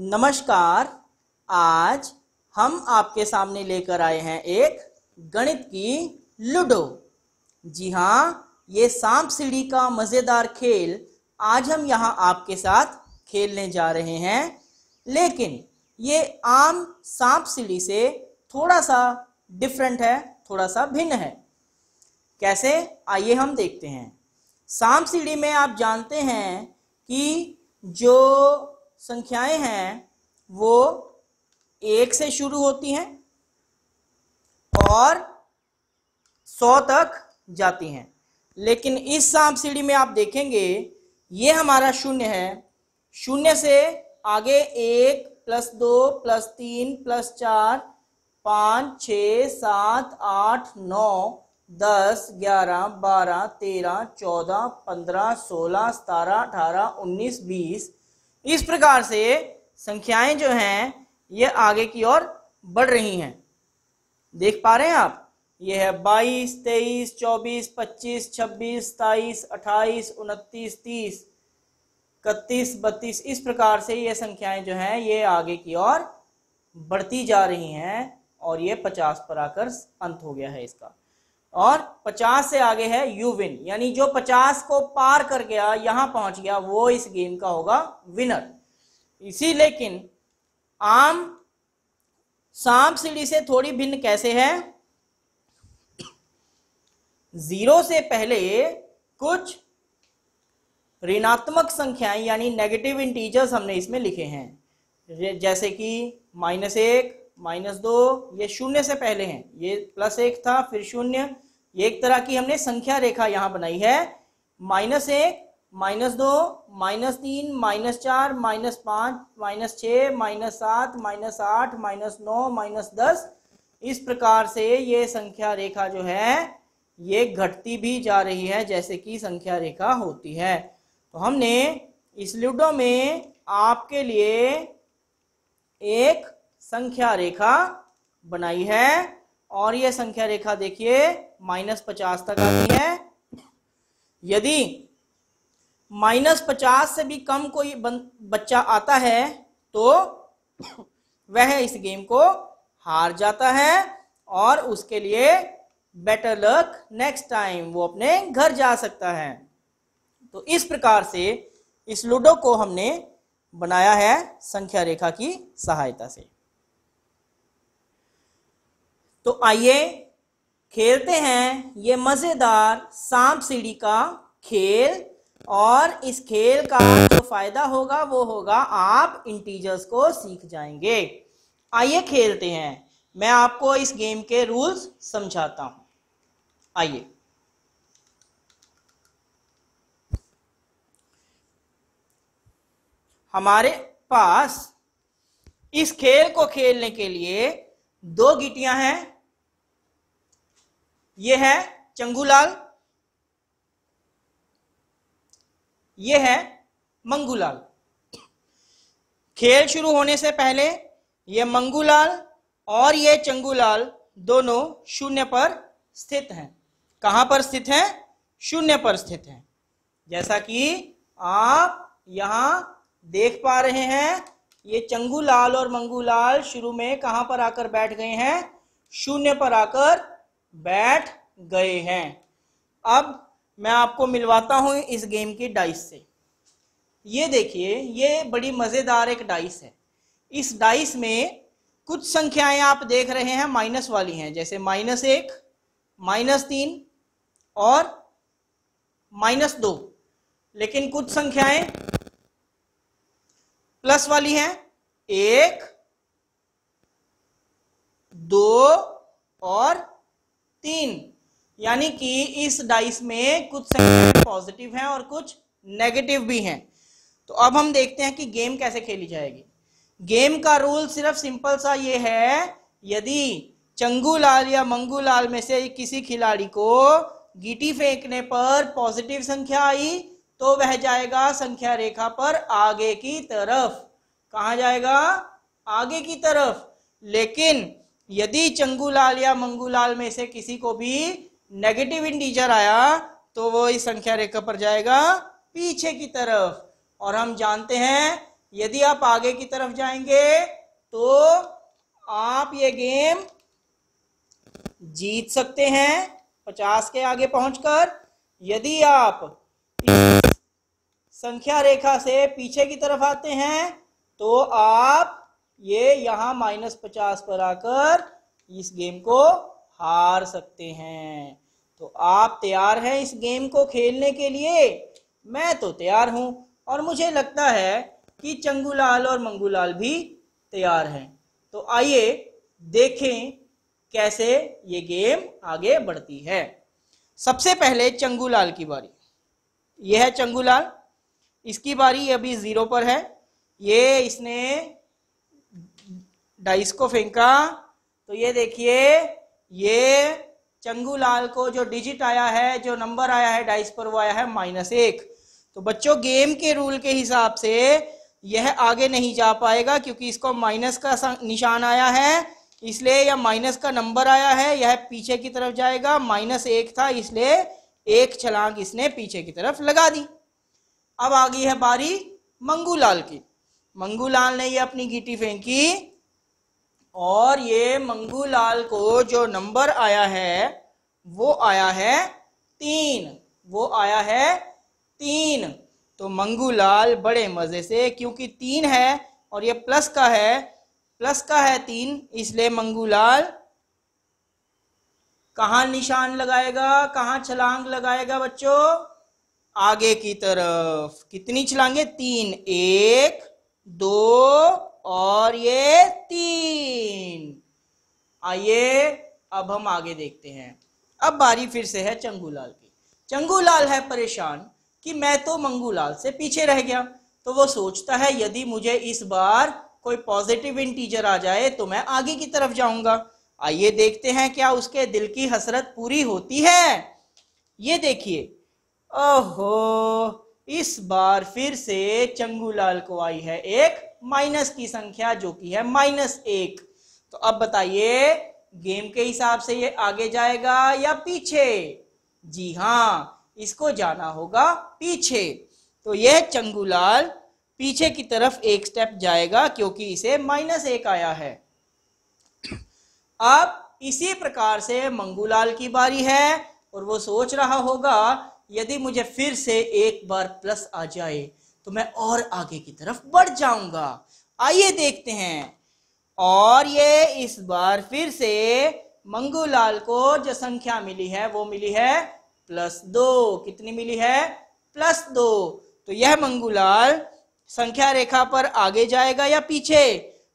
नमस्कार आज हम आपके सामने लेकर आए हैं एक गणित की लूडो जी हाँ ये सांप सीढ़ी का मज़ेदार खेल आज हम यहाँ आपके साथ खेलने जा रहे हैं लेकिन ये आम सांप सीढ़ी से थोड़ा सा डिफरेंट है थोड़ा सा भिन्न है कैसे आइए हम देखते हैं सांप सीढ़ी में आप जानते हैं कि जो संख्याएं हैं वो एक से शुरू होती हैं और सौ तक जाती हैं लेकिन इस सांप सीढ़ी में आप देखेंगे ये हमारा शून्य है शून्य से आगे एक प्लस दो प्लस तीन प्लस चार पाँच छ सात आठ नौ दस ग्यारह बारह तेरह चौदह पंद्रह सोलह सतारह अठारह उन्नीस बीस इस प्रकार से संख्याएं जो हैं ये आगे की ओर बढ़ रही हैं देख पा रहे हैं आप ये है बाईस तेईस चौबीस पच्चीस छब्बीस सताईस अट्ठाईस उनतीस तीस इकतीस बत्तीस इस प्रकार से ये संख्याएं जो हैं ये आगे की ओर बढ़ती जा रही हैं और ये पचास पर आकर अंत हो गया है इसका और 50 से आगे है यू विन यानी जो 50 को पार कर गया यहां पहुंच गया वो इस गेम का होगा विनर इसी लेकिन आम सांप सीढ़ी से थोड़ी भिन्न कैसे है जीरो से पहले कुछ ऋणात्मक संख्याएं यानी नेगेटिव इंटीजर्स हमने इसमें लिखे हैं जैसे कि माइनस एक माइनस दो ये शून्य से पहले हैं ये प्लस एक था फिर शून्य ये एक तरह की हमने संख्या रेखा यहां बनाई है माइनस एक माइनस दो माइनस तीन माइनस चार माइनस पांच माइनस छ माइनस सात माइनस आठ माइनस नौ माइनस दस इस प्रकार से ये संख्या रेखा जो है ये घटती भी जा रही है जैसे कि संख्या रेखा होती है तो हमने इस लूडो में आपके लिए एक संख्या रेखा बनाई है और यह संख्या रेखा देखिए माइनस पचास तक आती है यदि माइनस पचास से भी कम कोई बच्चा आता है तो वह इस गेम को हार जाता है और उसके लिए बेटर लक नेक्स्ट टाइम वो अपने घर जा सकता है तो इस प्रकार से इस लूडो को हमने बनाया है संख्या रेखा की सहायता से तो आइए खेलते हैं ये मज़ेदार सांप सीढ़ी का खेल और इस खेल का जो फायदा होगा वो होगा आप इंटीजर्स को सीख जाएंगे आइए खेलते हैं मैं आपको इस गेम के रूल्स समझाता हूँ आइए हमारे पास इस खेल को खेलने के लिए दो गिटियां हैं ये है चंगूलाल ये है मंगूलाल खेल शुरू होने से पहले ये मंगूलाल और ये चंगूलाल दोनों शून्य पर स्थित हैं कहां पर स्थित हैं शून्य पर स्थित हैं जैसा कि आप यहां देख पा रहे हैं ये चंगूलाल और मंगूलाल शुरू में कहां पर आकर बैठ गए हैं शून्य पर आकर बैठ गए हैं अब मैं आपको मिलवाता हूं इस गेम की डाइस से ये देखिए ये बड़ी मज़ेदार एक डाइस है इस डाइस में कुछ संख्याएं आप देख रहे हैं माइनस वाली हैं जैसे माइनस एक माइनस तीन और माइनस दो लेकिन कुछ संख्याएं प्लस वाली हैं एक दो और तीन यानी कि इस डाइस में कुछ संख्या पॉजिटिव हैं और कुछ नेगेटिव भी हैं तो अब हम देखते हैं कि गेम कैसे खेली जाएगी गेम का रूल सिर्फ सिंपल सा ये है यदि चंगू लाल या मंगू लाल में से किसी खिलाड़ी को गिटी फेंकने पर पॉजिटिव संख्या आई तो वह जाएगा संख्या रेखा पर आगे की तरफ कहा जाएगा आगे की तरफ लेकिन यदि चंगूलाल या मंगूलाल में से किसी को भी नेगेटिव इंटीजर आया तो वो इस संख्या रेखा पर जाएगा पीछे की तरफ और हम जानते हैं यदि आप आगे की तरफ जाएंगे तो आप ये गेम जीत सकते हैं पचास के आगे पहुंचकर यदि आप संख्या रेखा से पीछे की तरफ आते हैं तो आप ये यहाँ माइनस पचास पर आकर इस गेम को हार सकते हैं तो आप तैयार हैं इस गेम को खेलने के लिए मैं तो तैयार हूं और मुझे लगता है कि चंगूलाल और मंगूलाल भी तैयार हैं तो आइए देखें कैसे ये गेम आगे बढ़ती है सबसे पहले चंगूलाल की बारी यह है चंगूलाल इसकी बारी अभी ज़ीरो पर है ये इसने डाइस को फेंका तो ये देखिए ये चंगू लाल को जो डिजिट आया है जो नंबर आया है डाइस पर वो आया है माइनस एक तो बच्चों गेम के रूल के हिसाब से यह आगे नहीं जा पाएगा क्योंकि इसको माइनस का निशान आया है इसलिए यह माइनस का नंबर आया है यह पीछे की तरफ जाएगा माइनस एक था इसलिए एक छलांग इसने पीछे की तरफ लगा दी अब आ गई है बारी मंगूलाल की मंगूलाल ने यह अपनी गिटी फेंकी और ये मंगूलाल को जो नंबर आया है वो आया है तीन वो आया है तीन तो मंगूलाल बड़े मज़े से क्योंकि तीन है और ये प्लस का है प्लस का है तीन इसलिए मंगूलाल कहाँ निशान लगाएगा कहाँ छलांग लगाएगा बच्चों आगे की तरफ कितनी छलांगे तीन एक दो और ये तीन आइए अब हम आगे देखते हैं अब बारी फिर से है चंगूलाल की चंगूलाल है परेशान कि मैं तो मंगूलाल से पीछे रह गया तो वो सोचता है यदि मुझे इस बार कोई पॉजिटिव इंटीजर आ जाए तो मैं आगे की तरफ जाऊंगा आइए देखते हैं क्या उसके दिल की हसरत पूरी होती है ये देखिए ओहो इस बार फिर से चंगूलाल को आई है एक माइनस की संख्या जो कि है माइनस एक तो अब बताइए गेम के हिसाब से ये आगे जाएगा या पीछे जी हाँ इसको जाना होगा पीछे तो यह चंगुलाल पीछे की तरफ एक स्टेप जाएगा क्योंकि इसे माइनस एक आया है अब इसी प्रकार से मंगूलाल की बारी है और वो सोच रहा होगा यदि मुझे फिर से एक बार प्लस आ जाए तो मैं और आगे की तरफ बढ़ जाऊंगा आइए देखते हैं और ये इस बार फिर से मंगूलाल को जो संख्या मिली है वो मिली है प्लस दो कितनी मिली है प्लस दो तो यह मंगूलाल संख्या रेखा पर आगे जाएगा या पीछे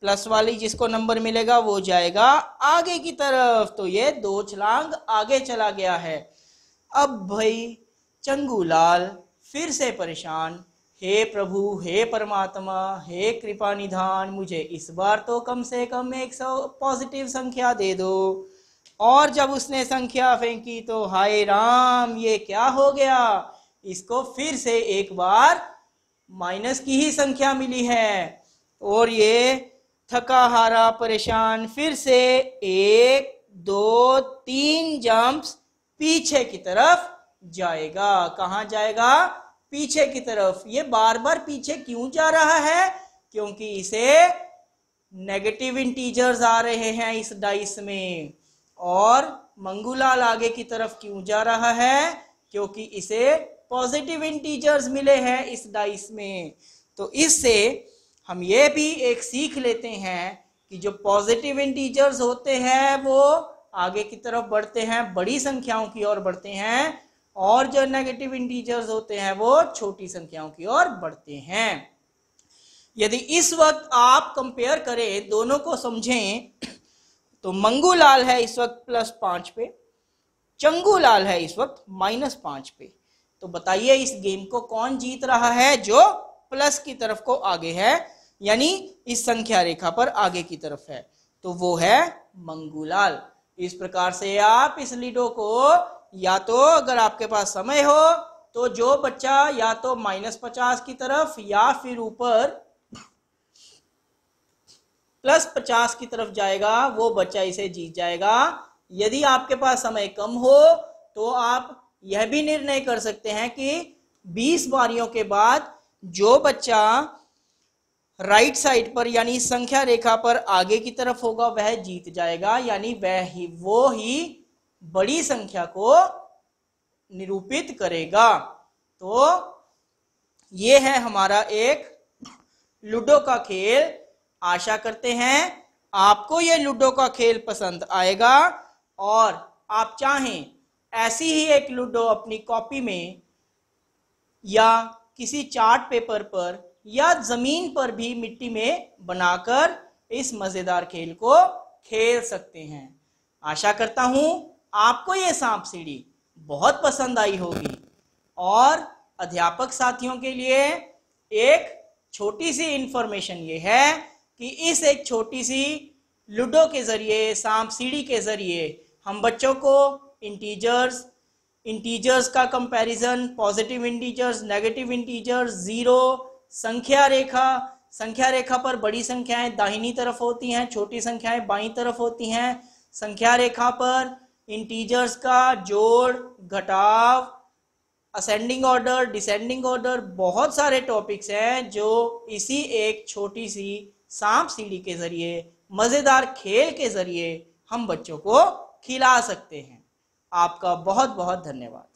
प्लस वाली जिसको नंबर मिलेगा वो जाएगा आगे की तरफ तो ये दो छलांग आगे चला गया है अब भाई चंगूलाल फिर से परेशान हे प्रभु हे परमात्मा हे कृपा निधान मुझे इस बार तो कम से कम एक सौ पॉजिटिव संख्या दे दो और जब उसने संख्या फेंकी तो हाय राम ये क्या हो गया इसको फिर से एक बार माइनस की ही संख्या मिली है और ये थका हारा परेशान फिर से एक दो तीन जंप्स पीछे की तरफ जाएगा कहाँ जाएगा पीछे की तरफ ये बार बार पीछे क्यों जा रहा है क्योंकि इसे नेगेटिव इंटीजर्स आ रहे हैं इस डाइस में और मंगूलाल आगे की तरफ क्यों जा रहा है क्योंकि इसे पॉजिटिव इंटीजर्स मिले हैं इस डाइस में तो इससे हम ये भी एक सीख लेते हैं कि जो पॉजिटिव इंटीजर्स होते हैं वो आगे की तरफ बढ़ते हैं बड़ी संख्याओं की ओर बढ़ते हैं और जो नेगेटिव इंटीजर्स होते हैं वो छोटी संख्याओं की ओर बढ़ते हैं यदि इस वक्त आप कंपेयर करें दोनों को समझें तो मंगूलाल है इस वक्त प्लस पांच पे चंगूलाल है इस वक्त माइनस पांच पे तो बताइए इस गेम को कौन जीत रहा है जो प्लस की तरफ को आगे है यानी इस संख्या रेखा पर आगे की तरफ है तो वो है मंगूलाल इस प्रकार से आप इस लीडो को या तो अगर आपके पास समय हो तो जो बच्चा या तो माइनस पचास की तरफ या फिर ऊपर प्लस पचास की तरफ जाएगा वो बच्चा इसे जीत जाएगा यदि आपके पास समय कम हो तो आप यह भी निर्णय कर सकते हैं कि बीस बारियों के बाद जो बच्चा राइट साइड पर यानी संख्या रेखा पर आगे की तरफ होगा वह जीत जाएगा यानी वह ही वो ही बड़ी संख्या को निरूपित करेगा तो ये है हमारा एक लूडो का खेल आशा करते हैं आपको ये लूडो का खेल पसंद आएगा और आप चाहें ऐसी ही एक लूडो अपनी कॉपी में या किसी चार्ट पेपर पर या जमीन पर भी मिट्टी में बनाकर इस मज़ेदार खेल को खेल सकते हैं आशा करता हूं आपको ये सांप सीढ़ी बहुत पसंद आई होगी और अध्यापक साथियों के लिए एक छोटी सी इंफॉर्मेशन ये है कि इस एक छोटी सी लूडो के ज़रिए सांप सीढ़ी के ज़रिए हम बच्चों को इंटीजर्स इंटीजर्स का comparison positive integers negative integers zero संख्या रेखा संख्या रेखा पर बड़ी संख्याएं दाहिनी तरफ होती हैं छोटी संख्याएं बाईं तरफ होती हैं संख्या रेखा पर इंटीजर्स का जोड़ घटाव असेंडिंग ऑर्डर डिसेंडिंग ऑर्डर बहुत सारे टॉपिक्स हैं जो इसी एक छोटी सी सांप सीढ़ी के जरिए मज़ेदार खेल के जरिए हम बच्चों को खिला सकते हैं आपका बहुत बहुत धन्यवाद